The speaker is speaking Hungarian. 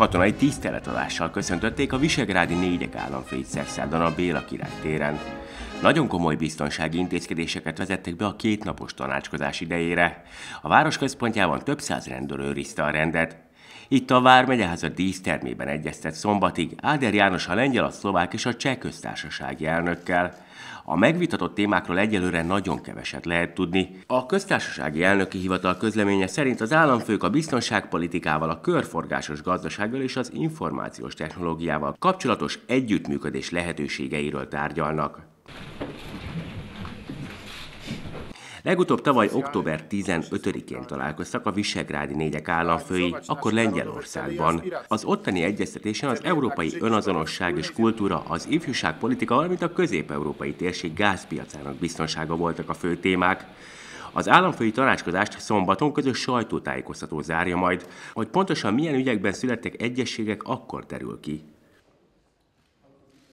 Katonai tiszteletadással köszöntötték a Visegrádi négyek államfőit Szexádon a Béla király téren. Nagyon komoly biztonsági intézkedéseket vezettek be a kétnapos tanácskozás idejére. A város központjában több száz rendőr őrizte a rendet, itt a a dísztermében egyeztet szombatig Áder János a lengyel, a szlovák és a cseh köztársasági elnökkel. A megvitatott témákról egyelőre nagyon keveset lehet tudni. A köztársasági elnöki hivatal közleménye szerint az államfők a biztonságpolitikával, a körforgásos gazdasággal és az információs technológiával kapcsolatos együttműködés lehetőségeiről tárgyalnak. Legutóbb tavaly október 15-én találkoztak a Visegrádi négyek államfői, akkor Lengyelországban. Az ottani egyeztetésen az európai önazonosság és kultúra, az ifjúságpolitika, valamint a közép-európai térség gázpiacának biztonsága voltak a fő témák. Az államfői tanácskozást szombaton közös sajtótájékoztató zárja majd, hogy pontosan milyen ügyekben születtek egyességek, akkor terül ki.